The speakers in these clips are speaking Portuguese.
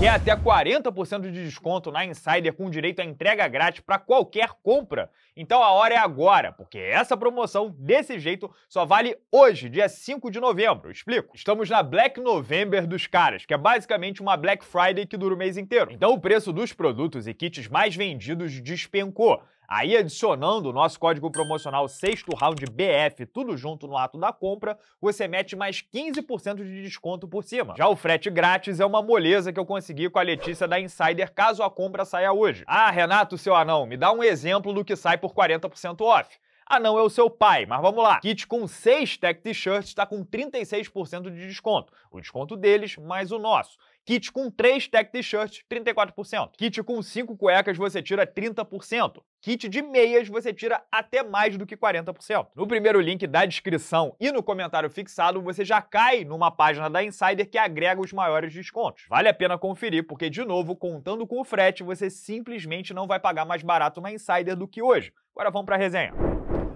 Quer é até 40% de desconto na Insider com direito à entrega grátis para qualquer compra? Então a hora é agora, porque essa promoção desse jeito só vale hoje, dia 5 de novembro. explico. Estamos na Black November dos caras, que é basicamente uma Black Friday que dura o mês inteiro. Então o preço dos produtos e kits mais vendidos despencou. Aí adicionando o nosso código promocional sexto round BF, tudo junto no ato da compra, você mete mais 15% de desconto por cima. Já o frete grátis é uma moleza que eu consegui com a Letícia da Insider caso a compra saia hoje. Ah, Renato, seu anão, me dá um exemplo do que sai por 40% off. Ah, não, é o seu pai, mas vamos lá. Kit com 6 tech t-shirts está com 36% de desconto. O desconto deles mais o nosso. Kit com 3 tech t-shirts, 34%. Kit com 5 cuecas, você tira 30%. Kit de meias, você tira até mais do que 40%. No primeiro link da descrição e no comentário fixado, você já cai numa página da Insider que agrega os maiores descontos. Vale a pena conferir, porque, de novo, contando com o frete, você simplesmente não vai pagar mais barato na Insider do que hoje. Agora vamos para a resenha.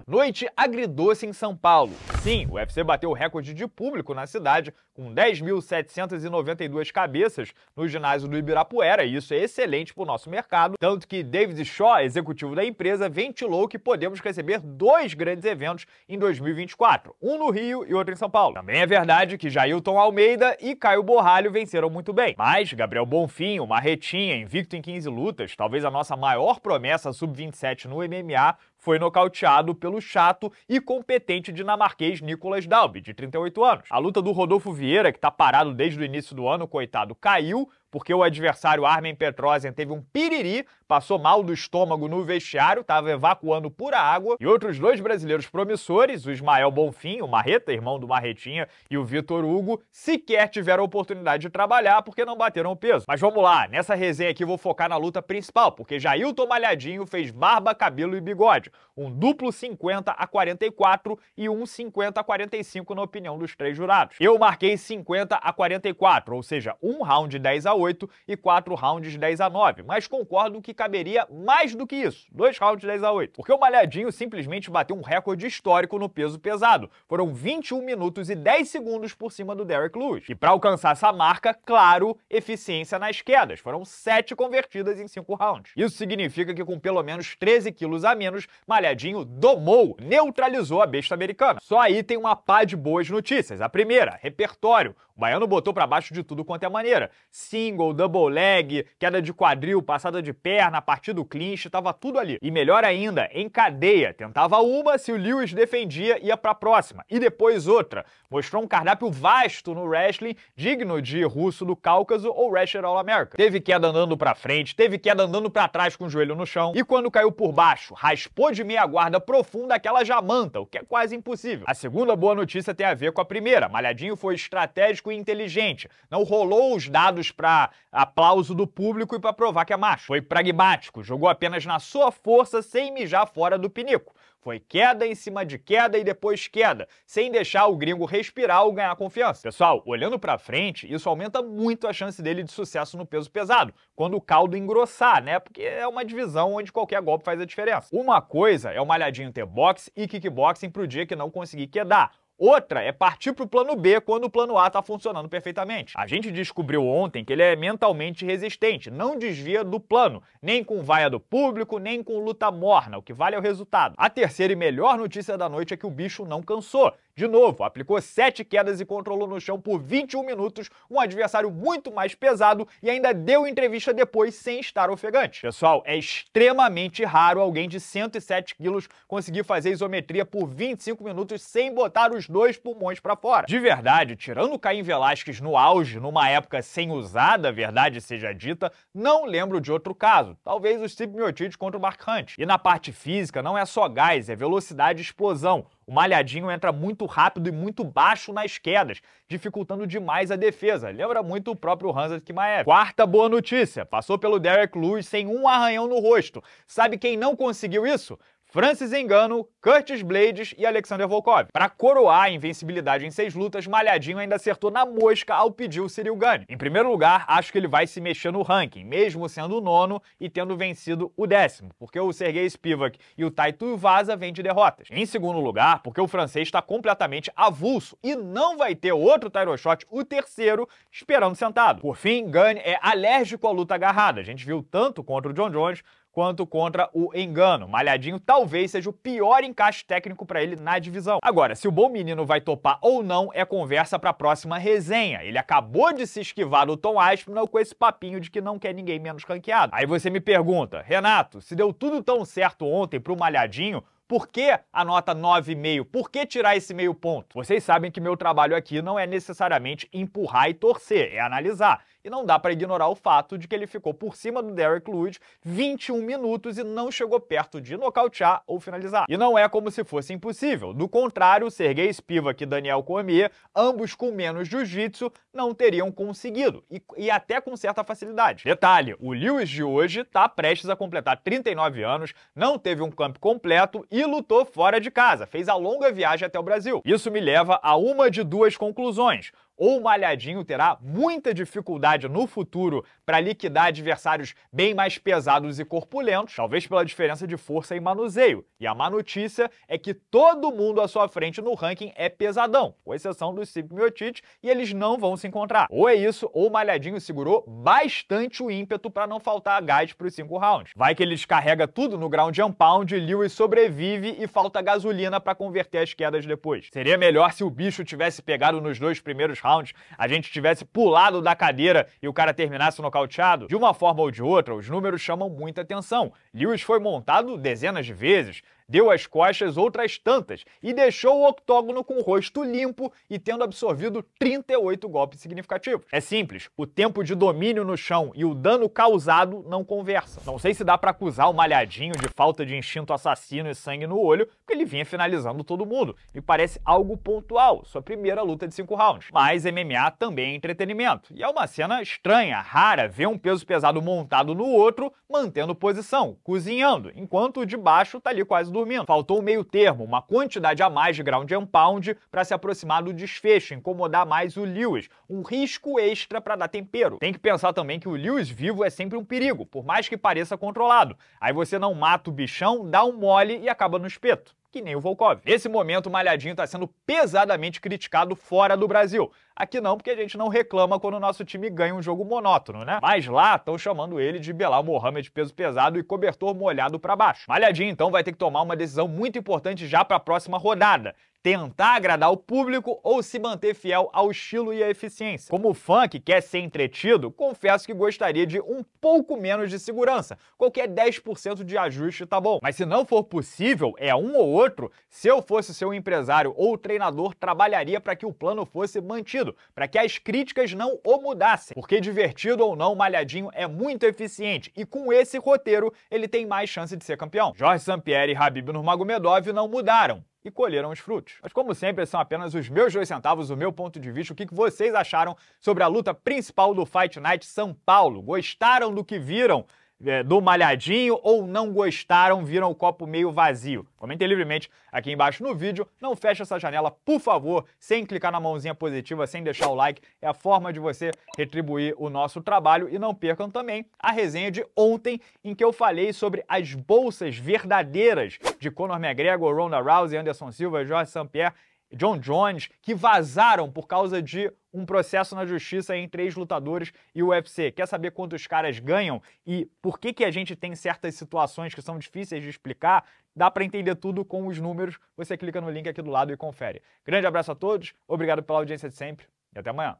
Noite agridoce em São Paulo. Sim, o UFC bateu o recorde de público na cidade, com 10.792 cabeças no ginásio do Ibirapuera, e isso é excelente para o nosso mercado. Tanto que David Shaw, executivo da empresa, ventilou que podemos receber dois grandes eventos em 2024, um no Rio e outro em São Paulo. Também é verdade que Jailton Almeida e Caio Borralho venceram muito bem, mas Gabriel Bonfim, o Marretinha, invicto em 15 lutas, talvez a nossa maior promessa sub-27 no MMA, foi nocauteado pelo chato e competente dinamarquês Nicolas Dalby, de 38 anos. A luta do Rodolfo Vieira, que está parado desde o início do ano, coitado, caiu, porque o adversário Armen Petrosian teve um piriri, passou mal do estômago no vestiário, estava evacuando pura água, e outros dois brasileiros promissores, o Ismael Bonfim, o Marreta, irmão do Marretinha, e o Vitor Hugo, sequer tiveram oportunidade de trabalhar porque não bateram o peso. Mas vamos lá, nessa resenha aqui vou focar na luta principal, porque Jailton Malhadinho fez barba, cabelo e bigode, um duplo 50 a 44 e um 50 a 45 na opinião dos três jurados. Eu marquei 50 a 44, ou seja, um round 10 a 8, 8 e 4 rounds de 10 a 9, mas concordo que caberia mais do que isso, dois rounds de 10 a 8, porque o Malhadinho simplesmente bateu um recorde histórico no peso pesado. Foram 21 minutos e 10 segundos por cima do Derek Lewis. E para alcançar essa marca, claro, eficiência nas quedas. Foram 7 convertidas em 5 rounds. Isso significa que com pelo menos 13 quilos a menos, Malhadinho domou, neutralizou a besta americana. Só aí tem uma pá de boas notícias. A primeira, repertório. O baiano botou para baixo de tudo quanto é maneira. Single, double leg, queda de quadril, passada de perna, partida do clinch, tava tudo ali. E melhor ainda, em cadeia. Tentava uma, se o Lewis defendia, ia pra próxima. E depois outra. Mostrou um cardápio vasto no wrestling, digno de russo do Cáucaso ou wrestler all-america. Teve queda andando pra frente, teve queda andando para trás com o joelho no chão. E quando caiu por baixo, raspou de meia guarda profunda aquela jamanta, o que é quase impossível. A segunda boa notícia tem a ver com a primeira. Malhadinho foi estratégico ético e inteligente. Não rolou os dados para aplauso do público e para provar que é macho. Foi pragmático, jogou apenas na sua força sem mijar fora do pinico. Foi queda em cima de queda e depois queda, sem deixar o gringo respirar ou ganhar confiança. Pessoal, olhando para frente, isso aumenta muito a chance dele de sucesso no peso pesado, quando o caldo engrossar, né? Porque é uma divisão onde qualquer golpe faz a diferença. Uma coisa é o malhadinho ter boxe e kickboxing pro dia que não conseguir quedar. Outra é partir para o plano B quando o plano A está funcionando perfeitamente. A gente descobriu ontem que ele é mentalmente resistente, não desvia do plano, nem com vaia do público, nem com luta morna, o que vale é o resultado. A terceira e melhor notícia da noite é que o bicho não cansou. De novo, aplicou sete quedas e controlou no chão por 21 minutos um adversário muito mais pesado e ainda deu entrevista depois sem estar ofegante. Pessoal, é extremamente raro alguém de 107 quilos conseguir fazer isometria por 25 minutos sem botar os dois pulmões para fora. De verdade, tirando o Caim Velasquez no auge, numa época sem usada, verdade seja dita, não lembro de outro caso. Talvez o Steve contra o Mark Hunt. E na parte física, não é só gás, é velocidade e explosão. O Malhadinho entra muito rápido e muito baixo nas quedas, dificultando demais a defesa. Lembra muito o próprio Hansa Kimaev. Quarta boa notícia: passou pelo Derek Lewis sem um arranhão no rosto. Sabe quem não conseguiu isso? Francis Engano, Curtis Blades e Alexander Volkov. Para coroar a invencibilidade em seis lutas, Malhadinho ainda acertou na mosca ao pedir o Cyril Gane. Em primeiro lugar, acho que ele vai se mexer no ranking, mesmo sendo o nono e tendo vencido o décimo, porque o Sergei Spivak e o Taito Vaza vêm de derrotas. Em segundo lugar, porque o francês está completamente avulso e não vai ter outro Tyroshot, Shot, o terceiro, esperando sentado. Por fim, Gane é alérgico à luta agarrada. A gente viu tanto contra o John Jones quanto contra o engano. Malhadinho talvez seja o pior encaixe técnico para ele na divisão. Agora, se o bom menino vai topar ou não é conversa para a próxima resenha. Ele acabou de se esquivar do Tom Aspinall com esse papinho de que não quer ninguém menos ranqueado. Aí você me pergunta, Renato, se deu tudo tão certo ontem pro Malhadinho, por que a nota 9,5? Por que tirar esse meio ponto? Vocês sabem que meu trabalho aqui não é necessariamente empurrar e torcer, é analisar. E não dá para ignorar o fato de que ele ficou por cima do Derek Lewis 21 minutos e não chegou perto de nocautear ou finalizar. E não é como se fosse impossível. Do contrário, Sergei Spivak e Daniel Cormier, ambos com menos jiu-jitsu, não teriam conseguido. E, e até com certa facilidade. Detalhe, o Lewis de hoje está prestes a completar 39 anos, não teve um campo completo e lutou fora de casa. Fez a longa viagem até o Brasil. Isso me leva a uma de duas conclusões ou Malhadinho terá muita dificuldade no futuro para liquidar adversários bem mais pesados e corpulentos, talvez pela diferença de força e manuseio. E a má notícia é que todo mundo à sua frente no ranking é pesadão, com exceção do Sip Miotic, e eles não vão se encontrar. Ou é isso, ou Malhadinho segurou bastante o ímpeto para não faltar gás para os cinco rounds. Vai que ele descarrega tudo no ground and pound, Lewis sobrevive e falta gasolina para converter as quedas depois. Seria melhor se o bicho tivesse pegado nos dois primeiros rounds, a gente tivesse pulado da cadeira e o cara terminasse nocauteado, de uma forma ou de outra, os números chamam muita atenção. Lewis foi montado dezenas de vezes, deu às costas outras tantas e deixou o octógono com o rosto limpo e tendo absorvido 38 golpes significativos. É simples, o tempo de domínio no chão e o dano causado não conversam. Não sei se dá para acusar o malhadinho de falta de instinto assassino e sangue no olho, porque ele vinha finalizando todo mundo. Me parece algo pontual, sua primeira luta de 5 rounds. Mas MMA também é entretenimento. E é uma cena estranha, rara, ver um peso pesado montado no outro, mantendo posição, cozinhando, enquanto o de baixo tá ali quase dormindo. Faltou o meio termo, uma quantidade a mais de ground and pound para se aproximar do desfecho, incomodar mais o Lewis. Um risco extra para dar tempero. Tem que pensar também que o Lewis vivo é sempre um perigo, por mais que pareça controlado. Aí você não mata o bichão, dá um mole e acaba no espeto que nem o Volkov. Nesse momento, o Malhadinho está sendo pesadamente criticado fora do Brasil. Aqui não, porque a gente não reclama quando o nosso time ganha um jogo monótono, né? Mas lá estão chamando ele de Belal Mohamed peso pesado e cobertor molhado para baixo. Malhadinho então vai ter que tomar uma decisão muito importante já para a próxima rodada, tentar agradar o público ou se manter fiel ao estilo e à eficiência. Como fã que quer ser entretido, confesso que gostaria de um pouco menos de segurança. Qualquer 10% de ajuste tá bom. Mas se não for possível, é um ou outro. Se eu fosse seu empresário ou treinador, trabalharia para que o plano fosse mantido, para que as críticas não o mudassem. Porque divertido ou não, Malhadinho é muito eficiente e com esse roteiro ele tem mais chance de ser campeão. Jorge Sampieri e Habib Nurmagomedov não mudaram e colheram os frutos. Mas como sempre, são apenas os meus dois centavos, o meu ponto de vista, o que vocês acharam sobre a luta principal do Fight Night São Paulo. Gostaram do que viram? é, do Malhadinho ou não gostaram, viram o copo meio vazio? Comentem livremente aqui embaixo no vídeo. Não feche essa janela, por favor, sem clicar na mãozinha positiva, sem deixar o like. É a forma de você retribuir o nosso trabalho. E não percam também a resenha de ontem, em que eu falei sobre as bolsas verdadeiras de Conor McGregor, Ronda Rousey, Anderson Silva, Jorge St. Pierre John Jones, que vazaram por causa de um processo na justiça entre ex-lutadores e o UFC. Quer saber quantos caras ganham e por que, que a gente tem certas situações que são difíceis de explicar? Dá para entender tudo com os números. Você clica no link aqui do lado e confere. Grande abraço a todos, obrigado pela audiência de sempre e até amanhã.